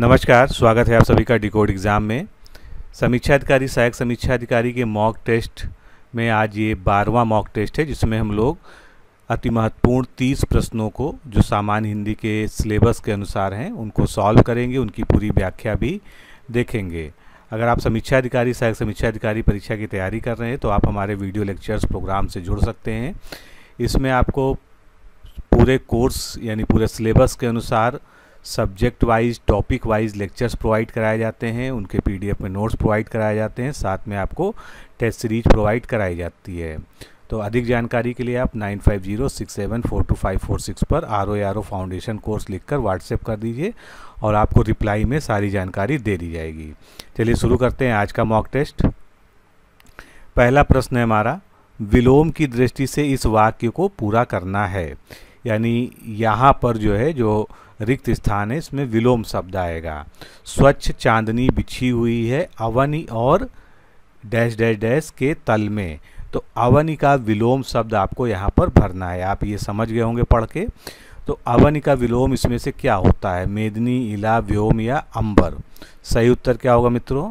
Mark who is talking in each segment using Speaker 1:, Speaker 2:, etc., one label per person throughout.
Speaker 1: नमस्कार स्वागत है आप सभी का डिकोड एग्ज़ाम में समीक्षा अधिकारी सहायक समीक्षा अधिकारी के मॉक टेस्ट में आज ये बारवा मॉक टेस्ट है जिसमें हम लोग अति महत्वपूर्ण तीस प्रश्नों को जो सामान्य हिंदी के सिलेबस के अनुसार हैं उनको सॉल्व करेंगे उनकी पूरी व्याख्या भी देखेंगे अगर आप समीक्षा अधिकारी सहायक समीक्षा अधिकारी परीक्षा की तैयारी कर रहे हैं तो आप हमारे वीडियो लेक्चर्स प्रोग्राम से जुड़ सकते हैं इसमें आपको पूरे कोर्स यानी पूरे सिलेबस के अनुसार subject wise topic wise lectures provide कराए जाते हैं उनके पीडीएफ में नोट्स प्रोवाइड कराए जाते हैं साथ में आपको टेस्ट सीरीज प्रोवाइड कराई जाती है तो अधिक जानकारी के लिए आप nine five zero six seven four two five four six पर R O R O foundation course लिखकर व्हाट्सएप कर दीजिए और आपको रिप्लाई में सारी जानकारी दे दी जाएगी चलिए शुरू करते हैं आज का मॉक टेस्ट पहला प्रश्न है हमारा विलोम की दृष्टि से इस वाक्य को पूरा करना है यानी यहाँ पर जो है जो रिक्त स्थान है इसमें विलोम शब्द आएगा स्वच्छ चांदनी बिछी हुई है अवनी और डैश डैश डैश के तल में तो अवनी का विलोम शब्द आपको यहाँ पर भरना है आप ये समझ गए होंगे पढ़ के तो अवन का विलोम इसमें से क्या होता है मेदनी इला व्योम या अंबर सही उत्तर क्या होगा मित्रों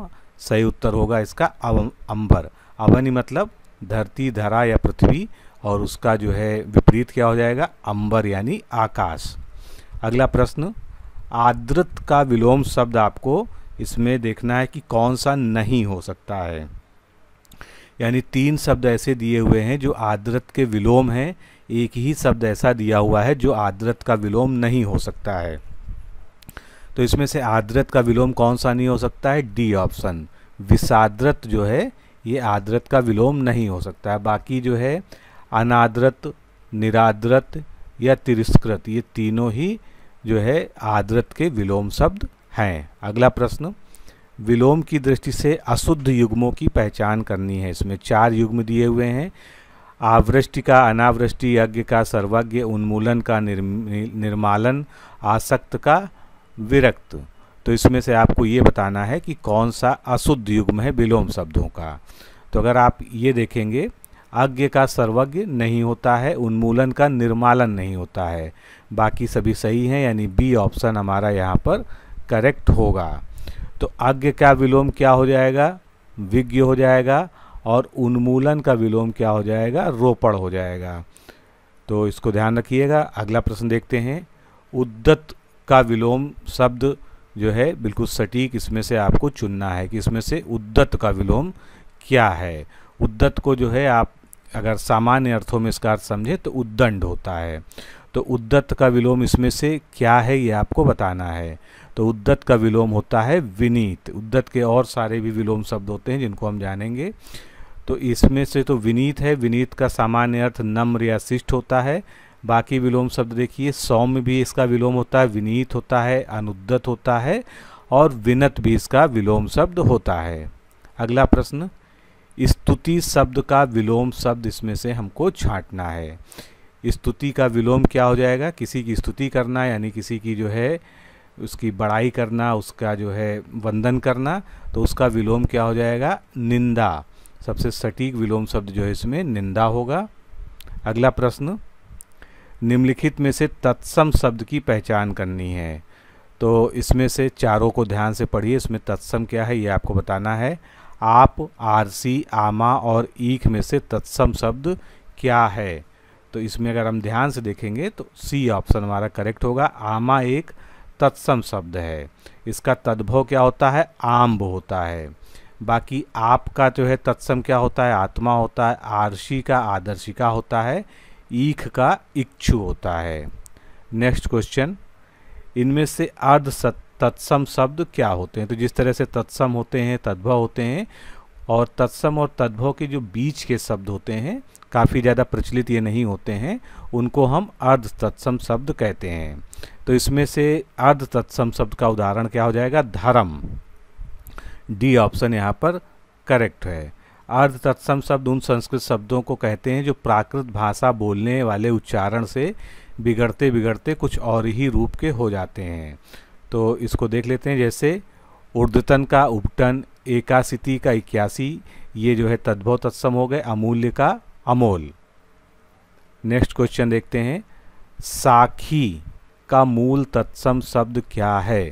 Speaker 1: सही उत्तर होगा इसका अव अंबर अवनी मतलब धरती धरा या पृथ्वी और उसका जो है विपरीत क्या हो जाएगा अंबर यानी आकाश अगला प्रश्न आदृत का विलोम शब्द आपको इसमें देखना है कि कौन सा नहीं हो सकता है यानी तीन शब्द ऐसे दिए हुए हैं जो आदृत के विलोम हैं एक ही शब्द ऐसा दिया हुआ है जो आदृत का विलोम नहीं हो सकता है तो इसमें से आदृत का विलोम कौन सा नहीं हो सकता है डी ऑप्शन विषाद्रत जो है ये आद्रत का विलोम नहीं हो सकता है बाकी जो है अनाद्रत निराद्रत या तिरस्कृत ये तीनों ही जो है आदृत के विलोम शब्द हैं अगला प्रश्न विलोम की दृष्टि से अशुद्ध युग्मों की पहचान करनी है इसमें चार युग्म दिए हुए हैं आवृष्टि का अनावृष्टि यज्ञ का सर्वज्ञ उन्मूलन का निर्मालन आसक्त का विरक्त तो इसमें से आपको ये बताना है कि कौन सा अशुद्ध युग्म है विलोम शब्दों का तो अगर आप ये देखेंगे आज्ञ का सर्वज्ञ नहीं होता है उन्मूलन का निर्मालन नहीं होता है बाकी सभी सही हैं यानी बी ऑप्शन हमारा यहाँ पर करेक्ट होगा तो आज्ञ का विलोम क्या हो जाएगा विज्ञ हो जाएगा और उन्मूलन का विलोम क्या हो जाएगा रोपण हो जाएगा तो इसको ध्यान रखिएगा अगला प्रश्न देखते हैं उद्दत का विलोम शब्द जो है बिल्कुल सटीक इसमें से आपको चुनना है कि इसमें से उद्दत का विलोम क्या है उद्दत को जो है आप अगर सामान्य अर्थों में इसका अर्थ समझे तो उद्दंड होता है तो उद्दत्त का विलोम इसमें से क्या है ये आपको बताना है तो उद्दत का विलोम होता है विनीत उद्दत के और सारे भी विलोम शब्द होते हैं जिनको हम जानेंगे तो इसमें से तो विनीत है विनीत का सामान्य अर्थ नम्र या शिष्ट होता है बाकी विलोम शब्द देखिए सौम्य भी इसका विलोम होता है विनीत होता है अनुद्दत होता है और विनत भी इसका विलोम शब्द होता है अगला प्रश्न स्तुति शब्द का विलोम शब्द इसमें से हमको छांटना है स्तुति का विलोम क्या हो जाएगा किसी की स्तुति करना यानी किसी की जो है उसकी बड़ाई करना उसका जो है वंदन करना तो उसका विलोम क्या हो जाएगा निंदा सबसे सटीक विलोम शब्द जो है इसमें निंदा होगा अगला प्रश्न निम्नलिखित में से तत्सम शब्द की पहचान करनी है तो इसमें से चारों को ध्यान से पढ़िए इसमें तत्सम क्या है ये आपको बताना है आप आरसी आमा और ईख में से तत्सम शब्द क्या है तो इसमें अगर हम ध्यान से देखेंगे तो सी ऑप्शन हमारा करेक्ट होगा आमा एक तत्सम शब्द है इसका तद्भव क्या होता है आम्ब होता है बाकी आप का जो है तत्सम क्या होता है आत्मा होता है आरसी का आदर्शिका होता है ईख का इच्छु होता है नेक्स्ट क्वेश्चन इनमें से अर्ध सत्य तत्सम शब्द क्या होते हैं तो जिस तरह से तत्सम होते हैं तद्भव होते हैं और तत्सम और तद्भव के जो बीच के शब्द होते हैं काफ़ी ज़्यादा प्रचलित ये नहीं होते हैं उनको हम अर्ध तत्सम शब्द कहते हैं तो इसमें से अर्ध तत्सम शब्द का उदाहरण क्या हो जाएगा धर्म डी ऑप्शन यहाँ पर करेक्ट है अर्ध तत्सम शब्द उन संस्कृत शब्दों को कहते हैं जो प्राकृत भाषा बोलने वाले उच्चारण से बिगड़ते बिगड़ते कुछ और ही रूप के हो जाते हैं तो इसको देख लेते हैं जैसे उर्दतन का उपटन एकासिति का इक्यासी ये जो है तद्भव तत्सम हो गए अमूल्य का अमोल नेक्स्ट क्वेश्चन देखते हैं साखी का मूल तत्सम शब्द क्या है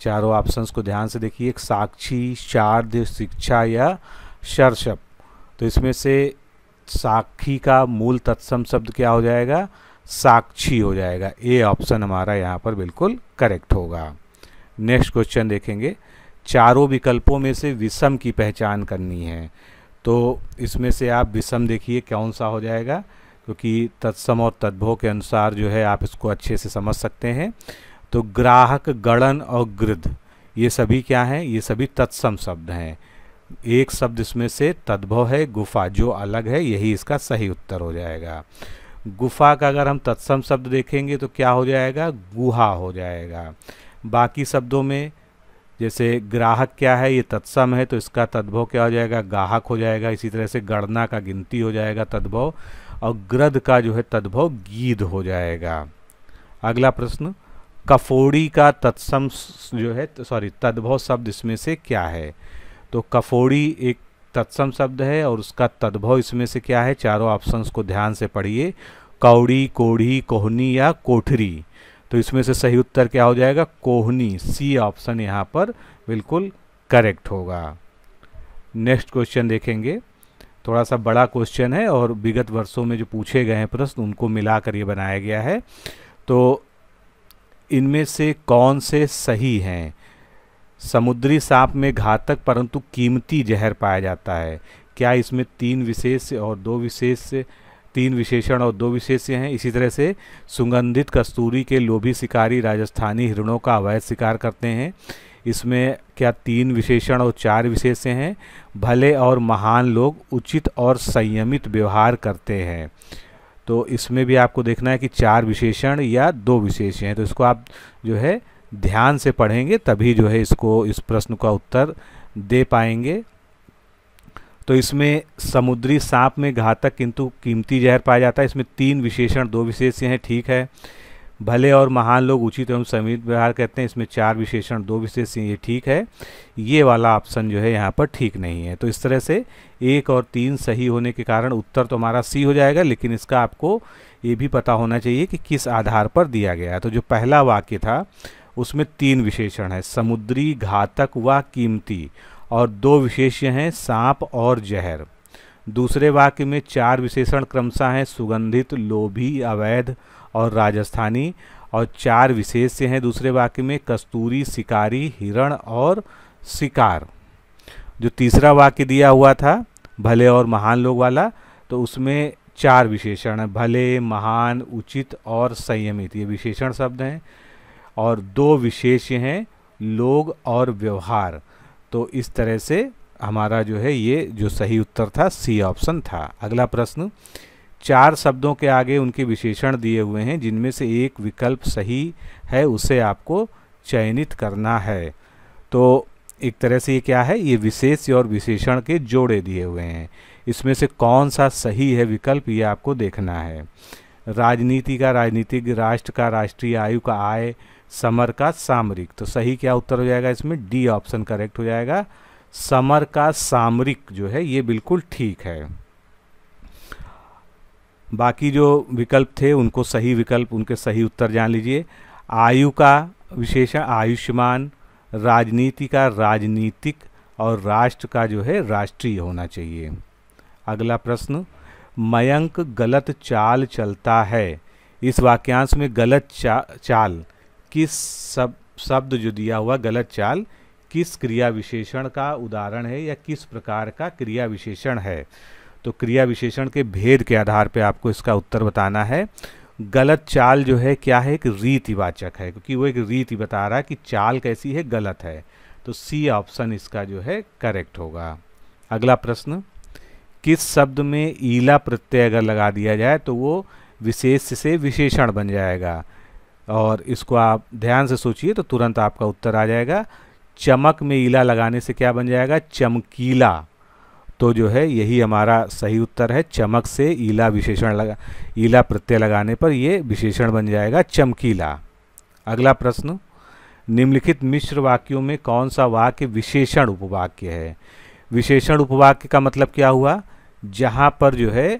Speaker 1: चारों ऑप्शंस को ध्यान से देखिए एक साक्षी शार्द शिक्षा या शर्षप तो इसमें से साखी का मूल तत्सम शब्द क्या हो जाएगा साक्षी हो जाएगा ए ऑप्शन हमारा यहाँ पर बिल्कुल करेक्ट होगा नेक्स्ट क्वेश्चन देखेंगे चारों विकल्पों में से विषम की पहचान करनी है तो इसमें से आप विषम देखिए कौन सा हो जाएगा क्योंकि तत्सम और तद्भव के अनुसार जो है आप इसको अच्छे से समझ सकते हैं तो ग्राहक गणन और गृध ये सभी क्या हैं ये सभी तत्सम शब्द हैं एक शब्द इसमें से तद्भव है गुफा जो अलग है यही इसका सही उत्तर हो जाएगा गुफा का अगर हम तत्सम शब्द देखेंगे तो क्या हो जाएगा गुहा हो जाएगा बाकी शब्दों में जैसे ग्राहक क्या है ये तत्सम है तो इसका तद्भव क्या हो जाएगा गाहक हो जाएगा इसी तरह से गणना का गिनती हो जाएगा तद्भव और ग्रद का जो है तद्भव गीध हो जाएगा अगला प्रश्न कफोड़ी का तत्सम जो है तो सॉरी तद्भव शब्द इसमें से क्या है तो कफोड़ी एक तत्सम शब्द है और उसका तद्भव इसमें से क्या है चारों ऑप्शंस को ध्यान से पढ़िए कौड़ी कोढ़ी कोहनी या कोठरी तो इसमें से सही उत्तर क्या हो जाएगा कोहनी सी ऑप्शन यहाँ पर बिल्कुल करेक्ट होगा नेक्स्ट क्वेश्चन देखेंगे थोड़ा सा बड़ा क्वेश्चन है और विगत वर्षों में जो पूछे गए हैं प्रश्न उनको मिलाकर ये बनाया गया है तो इनमें से कौन से सही हैं समुद्री सांप में घातक परंतु कीमती जहर पाया जाता है क्या इसमें तीन विशेष और दो विशेष तीन विशेषण और दो विशेष्य हैं इसी तरह से सुगंधित कस्तूरी के लोभी शिकारी राजस्थानी हिरणों का अवैध शिकार करते हैं इसमें क्या तीन विशेषण और चार विशेष्य हैं भले और महान लोग उचित और संयमित व्यवहार करते हैं तो इसमें भी आपको देखना है कि चार विशेषण या दो विशेष हैं तो इसको आप जो है ध्यान से पढ़ेंगे तभी जो है इसको इस प्रश्न का उत्तर दे पाएंगे तो इसमें समुद्री सांप में घातक किंतु कीमती जहर पाया जाता है इसमें तीन विशेषण दो विशेष्य हैं ठीक है भले और महान लोग उचित एवं समित व्यवहार कहते हैं इसमें चार विशेषण दो विशेष्य ये ठीक है ये वाला ऑप्शन जो है यहाँ पर ठीक नहीं है तो इस तरह से एक और तीन सही होने के कारण उत्तर तो हमारा सी हो जाएगा लेकिन इसका आपको ये भी पता होना चाहिए कि किस आधार पर दिया गया है तो जो पहला वाक्य था उसमें तीन विशेषण है समुद्री घातक व कीमती और दो विशेष्य हैं सांप और जहर दूसरे वाक्य में चार विशेषण क्रमशः हैं सुगंधित लोभी अवैध और राजस्थानी और चार विशेष्य हैं दूसरे वाक्य में कस्तूरी शिकारी हिरण और शिकार जो तीसरा वाक्य दिया हुआ था भले और महान लोग वाला तो उसमें चार विशेषण भले महान उचित और संयमित ये विशेषण शब्द हैं और दो विशेष हैं लोग और व्यवहार तो इस तरह से हमारा जो है ये जो सही उत्तर था सी ऑप्शन था अगला प्रश्न चार शब्दों के आगे उनके विशेषण दिए हुए हैं जिनमें से एक विकल्प सही है उसे आपको चयनित करना है तो एक तरह से ये क्या है ये विशेष और विशेषण के जोड़े दिए हुए हैं इसमें से कौन सा सही है विकल्प ये आपको देखना है राजनीति का राजनीतिक राष्ट्र का राष्ट्रीय आयु का आय समर का सामरिक तो सही क्या उत्तर हो जाएगा इसमें डी ऑप्शन करेक्ट हो जाएगा समर का सामरिक जो है ये बिल्कुल ठीक है बाकी जो विकल्प थे उनको सही विकल्प उनके सही उत्तर जान लीजिए आयु का विशेषण आयुष्मान राजनीति का राजनीतिक और राष्ट्र का जो है राष्ट्रीय होना चाहिए अगला प्रश्न मयंक गलत चाल चलता है इस वाक्यांश में गलत चा, चाल किस सब शब्द जो दिया हुआ गलत चाल किस क्रिया विशेषण का उदाहरण है या किस प्रकार का क्रिया विशेषण है तो क्रिया विशेषण के भेद के आधार पे आपको इसका उत्तर बताना है गलत चाल जो है क्या है एक रीतिवाचक है क्योंकि वो एक रीति बता रहा है कि चाल कैसी है गलत है तो सी ऑप्शन इसका जो है करेक्ट होगा अगला प्रश्न किस शब्द में ईला प्रत्यय अगर लगा दिया जाए तो वो विशेष से विशेषण बन जाएगा और इसको आप ध्यान से सोचिए तो तुरंत आपका उत्तर आ जाएगा चमक में ईला लगाने से क्या बन जाएगा चमकीला तो जो है यही हमारा सही उत्तर है चमक से ईला विशेषण लगा ईला प्रत्यय लगाने पर ये विशेषण बन जाएगा चमकीला अगला प्रश्न निम्नलिखित मिश्र वाक्यों में कौन सा वाक्य विशेषण उपवाक्य है विशेषण उपवाक्य का मतलब क्या हुआ जहाँ पर जो है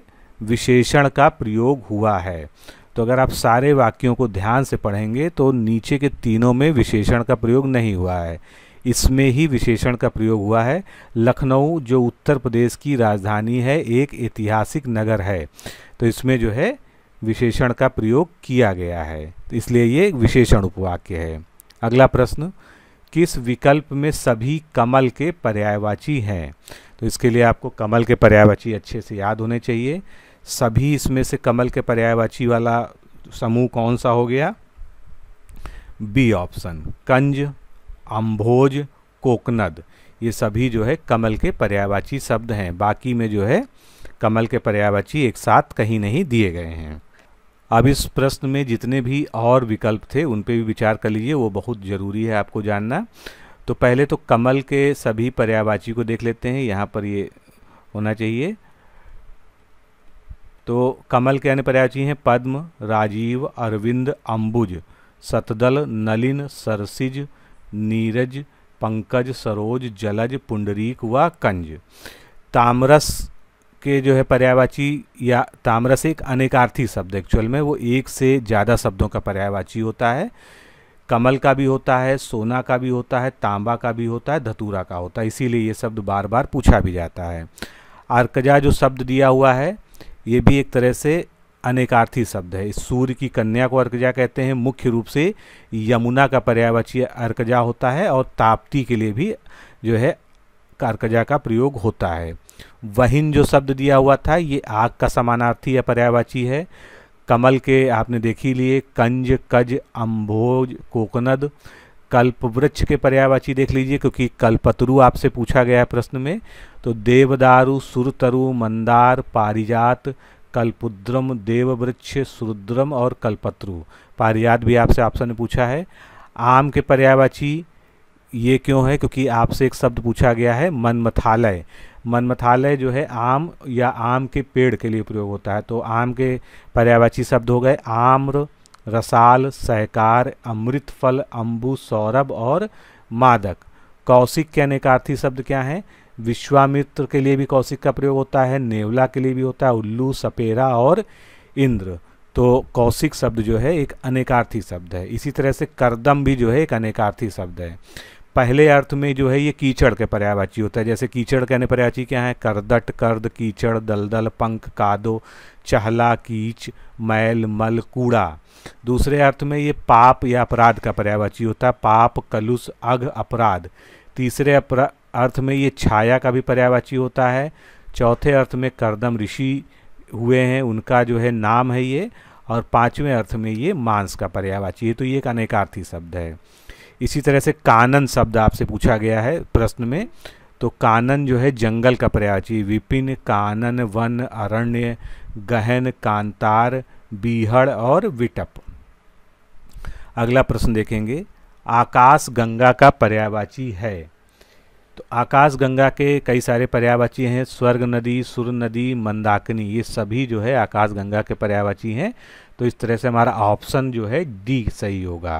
Speaker 1: विशेषण का प्रयोग हुआ है तो अगर आप सारे वाक्यों को ध्यान से पढ़ेंगे तो नीचे के तीनों में विशेषण का प्रयोग नहीं हुआ है इसमें ही विशेषण का प्रयोग हुआ है लखनऊ जो उत्तर प्रदेश की राजधानी है एक ऐतिहासिक नगर है तो इसमें जो है विशेषण का प्रयोग किया गया है तो इसलिए ये विशेषण उपवाक्य है अगला प्रश्न किस विकल्प में सभी कमल के पर्यायवाची हैं तो इसके लिए आपको कमल के पर्यायवाची अच्छे से याद होने चाहिए सभी इसमें से कमल के पर्यायवाची वाला समूह कौन सा हो गया बी ऑप्शन कंज अम्भोज कोकनद ये सभी जो है कमल के पर्यायवाची शब्द हैं बाकी में जो है कमल के पर्यायवाची एक साथ कहीं नहीं दिए गए हैं अब इस प्रश्न में जितने भी और विकल्प थे उन पे भी विचार कर लीजिए वो बहुत ज़रूरी है आपको जानना तो पहले तो कमल के सभी पर्यायवाची को देख लेते हैं यहाँ पर ये होना चाहिए तो कमल के अन्य हैं पद्म राजीव अरविंद अंबुज सतदल नलिन सरसिज नीरज पंकज सरोज जलज पुंडरीक व कंज तामरस के जो है पर्यायवाची या तामरस एक अनेकार्थी शब्द एक्चुअल में वो एक से ज़्यादा शब्दों का पर्यायवाची होता है कमल का भी होता है सोना का भी होता है तांबा का भी होता है धतूरा का होता है इसीलिए ये शब्द बार बार पूछा भी जाता है अर्कजा जो शब्द दिया हुआ है ये भी एक तरह से अनेकार्थी शब्द है इस सूर्य की कन्या को अर्कजा कहते हैं मुख्य रूप से यमुना का पर्यावाची अर्कजा होता है और ताप्ती के लिए भी जो है अर्कजा का प्रयोग होता है वहीन जो शब्द दिया हुआ था ये आग का समानार्थी या पर्यावाची है कमल के आपने देखी लिए कंज कज अम्भोज कोकनद कल्प वृक्ष के पर्यायवाची देख लीजिए क्योंकि कल्पतरु आपसे पूछा गया है प्रश्न में तो देवदारु सुरतरु मंदार पारिजात कल्पुद्रम देववृक्ष सुरुद्रम और कल्पत्रु पारिजात भी आपसे ऑप्शन में पूछा है आम के पर्यायवाची ये क्यों है क्योंकि आपसे एक शब्द पूछा गया है मनमथालय मनमथालय जो है आम या आम के पेड़ के लिए प्रयोग होता है तो आम के पर्यायवाची शब्द हो गए आम्र रसाल सहकार अमृत फल अम्बु सौरभ और मादक कौशिक के अनेकार्थी शब्द क्या हैं विश्वामित्र के लिए भी कौशिक का प्रयोग होता है नेवला के लिए भी होता है उल्लू सपेरा और इंद्र तो कौशिक शब्द जो है एक अनेकार्थी शब्द है इसी तरह से करदम भी जो है एक अनेकार्थी शब्द है पहले अर्थ में जो है ये कीचड़ के पर्यायवाची होता है जैसे कीचड़ कहने पर्यायवाची क्या है करदट कर्द कीचड़ दलदल पंख कादो चहला कीच मैल मल कूड़ा दूसरे अर्थ में ये पाप या अपराध का पर्यायवाची होता है पाप कलुष अघ अपराध तीसरे अर्थ में ये छाया का भी पर्यायवाची होता है चौथे अर्थ में करदम ऋषि हुए हैं उनका जो है नाम है ये और पांचवें अर्थ में ये मांस का पर्यायवाची है तो ये एक अनेकार्थी शब्द है इसी तरह से कानन शब्द आपसे पूछा गया है प्रश्न में तो कानन जो है जंगल का प्रयाची विपिन कानन वन अरण्य गहन कांतार बीहड़ और विटप अगला प्रश्न देखेंगे आकाश गंगा का पर्यावाची है तो आकाश गंगा के कई सारे पर्यावाची हैं स्वर्ग नदी सुर नदी मंदाकिनी ये सभी जो है आकाश गंगा के पर्यावाची हैं तो इस तरह से हमारा ऑप्शन जो है डी सही होगा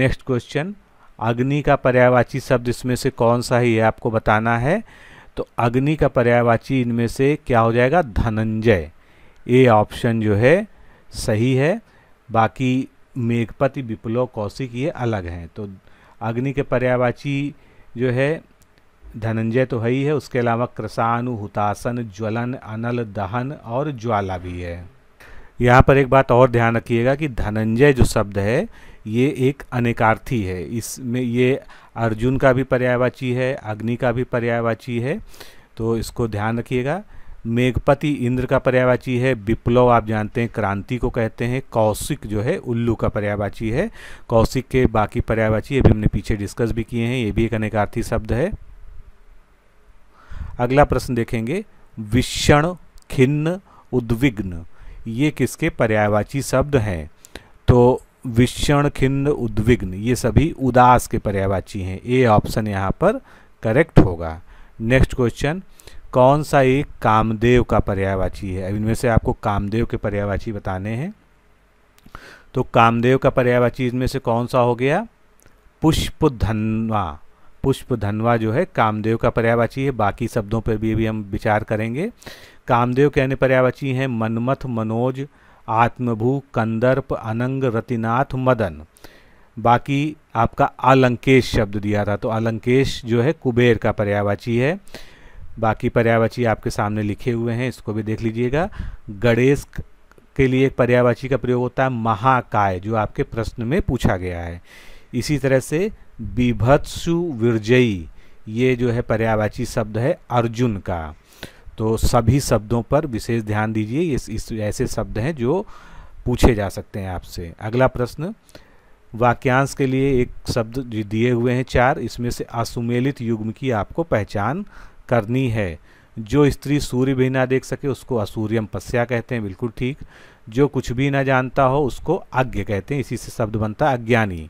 Speaker 1: नेक्स्ट क्वेश्चन अग्नि का पर्यायवाची शब्द इसमें से कौन सा ही है आपको बताना है तो अग्नि का पर्यायवाची इनमें से क्या हो जाएगा धनंजय ए ऑप्शन जो है सही है बाकी मेघपति विप्लव कौशिक ये अलग हैं तो अग्नि के पर्यायवाची जो है धनंजय तो है ही है उसके अलावा कृषाणु हुतासन ज्वलन अनल दहन और ज्वाला भी है यहाँ पर एक बात और ध्यान रखिएगा कि धनंजय जो शब्द है ये एक अनेकार्थी है इसमें ये अर्जुन का भी पर्यायवाची है अग्नि का भी पर्यायवाची है तो इसको ध्यान रखिएगा मेघपति इंद्र का पर्यायवाची है विप्लव आप जानते हैं क्रांति को कहते हैं कौशिक जो है उल्लू का पर्यायवाची है कौशिक के बाकी पर्यायवाची ये भी हमने पीछे डिस्कस भी किए हैं ये भी एक अनेकार्थी शब्द है अगला प्रश्न देखेंगे विषण खिन्न उद्विग्न ये किसके पर्यायवाची शब्द हैं तो विषण खिन्न उद्विग्न ये सभी उदास के पर्यायवाची हैं ए ऑप्शन यहाँ पर करेक्ट होगा नेक्स्ट क्वेश्चन कौन सा एक कामदेव का पर्यायवाची है अब इनमें से आपको कामदेव के पर्यायवाची बताने हैं तो कामदेव का पर्यायवाची इनमें से कौन सा हो गया पुष्प धनवा पुष्प धनवा जो है कामदेव का पर्यावाची है बाकी शब्दों पर भी अभी हम विचार करेंगे कामदेव के अन्य पर्यावाची हैं मनमथ मनोज आत्मभू कंदर्प अनंग रतिनाथ मदन बाकी आपका अलंकेश शब्द दिया था तो अलंकेश जो है कुबेर का पर्यावाची है बाकी पर्यावाची आपके सामने लिखे हुए हैं इसको भी देख लीजिएगा गणेश के लिए एक पर्यावाची का प्रयोग होता है महाकाय जो आपके प्रश्न में पूछा गया है इसी तरह से बिभत्सु विरजयी ये जो है पर्यावाची शब्द है अर्जुन का तो सभी शब्दों पर विशेष ध्यान दीजिए ये इस ऐसे शब्द हैं जो पूछे जा सकते हैं आपसे अगला प्रश्न वाक्यांश के लिए एक शब्द दिए हुए हैं चार इसमें से असुमेलित युग्म की आपको पहचान करनी है जो स्त्री सूर्य भी ना देख सके उसको असूर्यम पस्या कहते हैं बिल्कुल ठीक जो कुछ भी ना जानता हो उसको अज्ञ कहते हैं इसी से शब्द बनता है अज्ञानी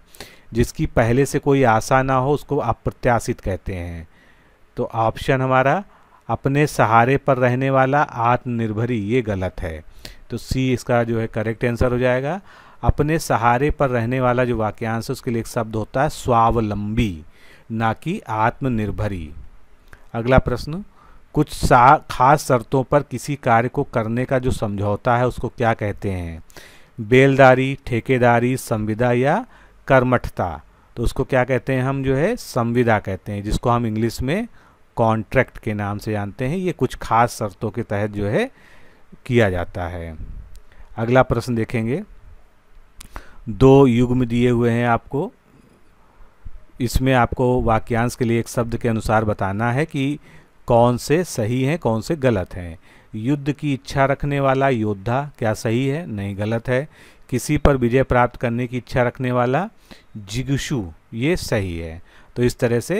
Speaker 1: जिसकी पहले से कोई आशा ना हो उसको अप्रत्याशित कहते हैं तो ऑप्शन हमारा अपने सहारे पर रहने वाला आत्मनिर्भरी ये गलत है तो सी इसका जो है करेक्ट आंसर हो जाएगा अपने सहारे पर रहने वाला जो वाक्यांश है उसके लिए एक शब्द होता है स्वावलंबी ना कि आत्मनिर्भरी अगला प्रश्न कुछ सा खास शर्तों पर किसी कार्य को करने का जो समझौता है उसको क्या कहते हैं बेलदारी ठेकेदारी संविदा या कर्मठता तो उसको क्या कहते हैं हम जो है संविदा कहते हैं जिसको हम इंग्लिश में कॉन्ट्रैक्ट के नाम से जानते हैं ये कुछ खास शर्तों के तहत जो है किया जाता है अगला प्रश्न देखेंगे दो युग्म दिए हुए हैं आपको इसमें आपको वाक्यांश के लिए एक शब्द के अनुसार बताना है कि कौन से सही हैं कौन से गलत हैं युद्ध की इच्छा रखने वाला योद्धा क्या सही है नहीं गलत है किसी पर विजय प्राप्त करने की इच्छा रखने वाला जिगुशु ये सही है तो इस तरह से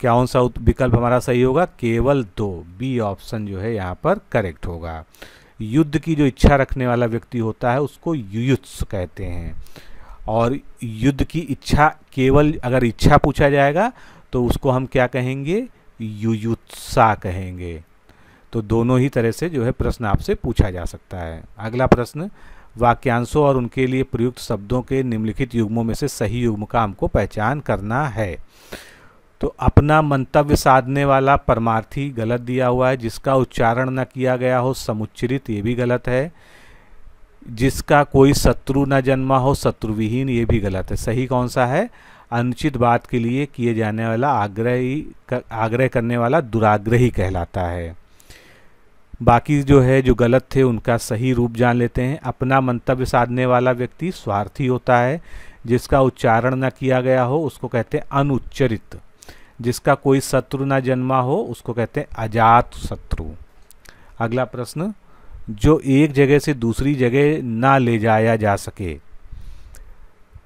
Speaker 1: क्या कौन सा विकल्प हमारा सही होगा केवल दो बी ऑप्शन जो है यहाँ पर करेक्ट होगा युद्ध की जो इच्छा रखने वाला व्यक्ति होता है उसको युयुत्स कहते हैं और युद्ध की इच्छा केवल अगर इच्छा पूछा जाएगा तो उसको हम क्या कहेंगे युयुत्सा कहेंगे तो दोनों ही तरह से जो है प्रश्न आपसे पूछा जा सकता है अगला प्रश्न वाक्यांशों और उनके लिए प्रयुक्त शब्दों के निम्नलिखित युग्मों में से सही युग्म का हमको पहचान करना है तो अपना मंतव्य साधने वाला परमार्थी गलत दिया हुआ है जिसका उच्चारण न किया गया हो समुच्चरित ये भी गलत है जिसका कोई शत्रु न जन्मा हो शत्रुविहीन ये भी गलत है सही कौन सा है अनुचित बात के लिए किए जाने वाला आग्रही आग्रह करने वाला दुराग्रही कहलाता है बाकी जो है जो गलत थे उनका सही रूप जान लेते हैं अपना मंतव्य साधने वाला व्यक्ति स्वार्थी होता है जिसका उच्चारण ना किया गया हो उसको कहते हैं अनुच्चरित जिसका कोई शत्रु ना जन्मा हो उसको कहते हैं अजात शत्रु अगला प्रश्न जो एक जगह से दूसरी जगह ना ले जाया जा सके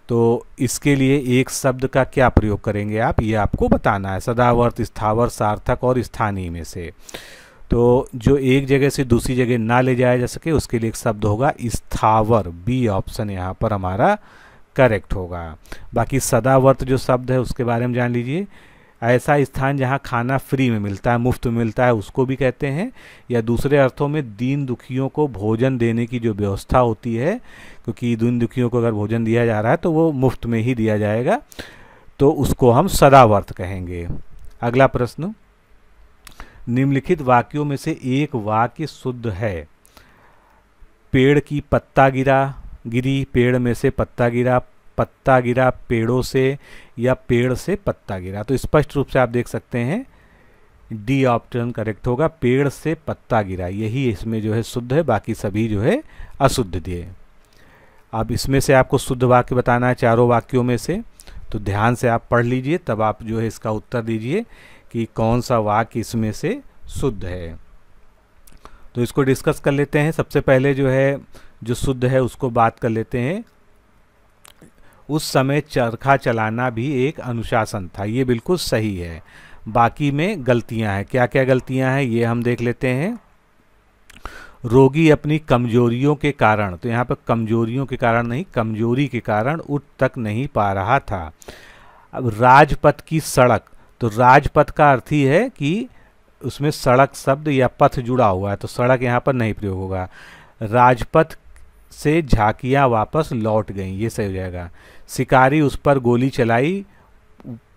Speaker 1: तो इसके लिए एक शब्द का क्या प्रयोग करेंगे आप ये आपको बताना है सदावर्त स्थावर सार्थक और स्थानीय में से तो जो एक जगह से दूसरी जगह ना ले जाया जा सके उसके लिए एक शब्द होगा स्थावर बी ऑप्शन यहाँ पर हमारा करेक्ट होगा बाकी सदावर्त जो शब्द है उसके बारे में जान लीजिए ऐसा स्थान जहाँ खाना फ्री में मिलता है मुफ्त में मिलता है उसको भी कहते हैं या दूसरे अर्थों में दीन दुखियों को भोजन देने की जो व्यवस्था होती है क्योंकि दीन दुखियों को अगर भोजन दिया जा रहा है तो वो मुफ्त में ही दिया जाएगा तो उसको हम सदावर्त कहेंगे अगला प्रश्न निम्नलिखित वाक्यों में से एक वाक्य शुद्ध है पेड़ की पत्ता गिरा गिरी पेड़ में से पत्ता गिरा पत्ता गिरा पेड़ों से या पेड़ से पत्ता गिरा तो स्पष्ट रूप से आप देख सकते हैं डी ऑप्शन करेक्ट होगा पेड़ से पत्ता गिरा यही इसमें जो है शुद्ध है बाकी सभी जो है अशुद्ध दिए अब इसमें से आपको शुद्ध वाक्य बताना है चारों वाक्यों में से तो ध्यान से आप पढ़ लीजिए तब आप जो है इसका उत्तर दीजिए कि कौन सा वाक्य इसमें से शुद्ध है तो इसको डिस्कस कर लेते हैं सबसे पहले जो है जो शुद्ध है उसको बात कर लेते हैं उस समय चरखा चलाना भी एक अनुशासन था ये बिल्कुल सही है बाकी में गलतियां हैं क्या क्या गलतियां हैं ये हम देख लेते हैं रोगी अपनी कमजोरियों के कारण तो यहाँ पर कमजोरियों के कारण नहीं कमजोरी के कारण उठ तक नहीं पा रहा था अब राजपथ की सड़क तो राजपथ का अर्थ ही है कि उसमें सड़क शब्द या पथ जुड़ा हुआ है तो सड़क यहाँ पर नहीं प्रयोग होगा राजपथ से झाकियाँ वापस लौट गईं ये सही हो जाएगा शिकारी उस पर गोली चलाई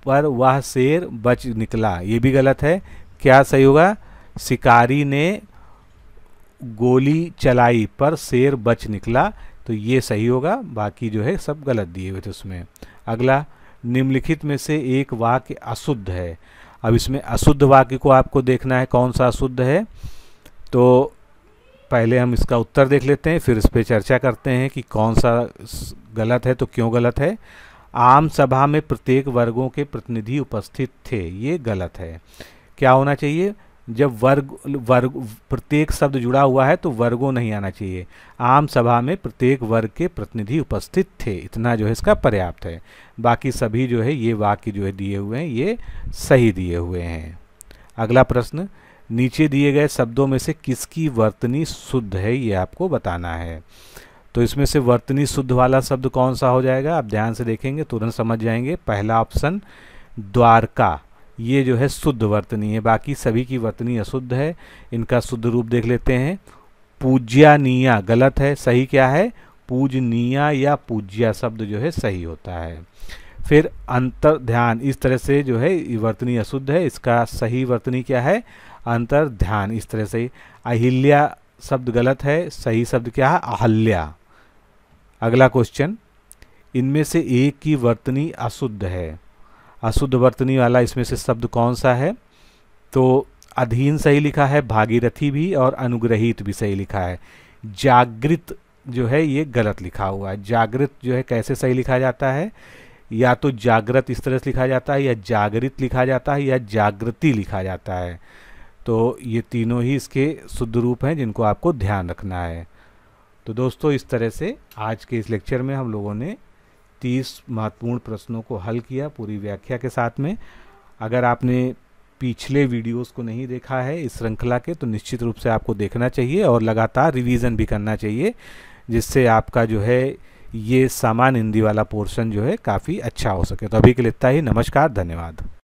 Speaker 1: पर वह शेर बच निकला ये भी गलत है क्या सही होगा शिकारी ने गोली चलाई पर शेर बच निकला तो ये सही होगा बाकी जो है सब गलत दिए हुए थे उसमें अगला निम्नलिखित में से एक वाक्य अशुद्ध है अब इसमें अशुद्ध वाक्य को आपको देखना है कौन सा अशुद्ध है तो पहले हम इसका उत्तर देख लेते हैं फिर इस पर चर्चा करते हैं कि कौन सा गलत है तो क्यों गलत है आम सभा में प्रत्येक वर्गों के प्रतिनिधि उपस्थित थे ये गलत है क्या होना चाहिए जब वर्ग वर्ग प्रत्येक शब्द जुड़ा हुआ है तो वर्गों नहीं आना चाहिए आम सभा में प्रत्येक वर्ग के प्रतिनिधि उपस्थित थे इतना जो है इसका पर्याप्त है बाकी सभी जो है ये वाक्य जो है दिए हुए हैं ये सही दिए हुए हैं अगला प्रश्न नीचे दिए गए शब्दों में से किसकी वर्तनी शुद्ध है ये आपको बताना है तो इसमें से वर्तनी शुद्ध वाला शब्द कौन सा हो जाएगा आप ध्यान से देखेंगे तुरंत समझ जाएंगे पहला ऑप्शन द्वारका ये जो है शुद्ध वर्तनी है बाकी सभी की वर्तनी अशुद्ध है इनका शुद्ध रूप देख लेते हैं पूज्यानिया गलत है सही क्या है पूजनिया या पूज्या शब्द जो है सही होता है फिर अंतर ध्यान इस तरह से जो है वर्तनी अशुद्ध है इसका सही वर्तनी क्या है अंतर ध्यान इस तरह से अहिल्या शब्द गलत है सही शब्द क्या है अहल्या अगला क्वेश्चन इनमें से एक की वर्तनी अशुद्ध है अशुद्ध वर्तनी वाला इसमें से शब्द कौन सा है तो अधीन सही लिखा है भागीरथी भी और अनुग्रहित भी सही लिखा है जागृत जो है ये गलत लिखा हुआ है जागृत जो है कैसे सही लिखा जाता है या तो जागृत इस तरह से लिखा जाता है या जागृत लिखा जाता है या जागृति लिखा जाता है तो ये तीनों ही इसके शुद्ध रूप हैं जिनको आपको ध्यान रखना है तो दोस्तों इस तरह से आज के इस लेक्चर में हम लोगों ने तीस महत्वपूर्ण प्रश्नों को हल किया पूरी व्याख्या के साथ में अगर आपने पिछले वीडियोस को नहीं देखा है इस श्रृंखला के तो निश्चित रूप से आपको देखना चाहिए और लगातार रिवीजन भी करना चाहिए जिससे आपका जो है ये सामान हिंदी वाला पोर्शन जो है काफ़ी अच्छा हो सके तो अभी के लिए इतना ही नमस्कार धन्यवाद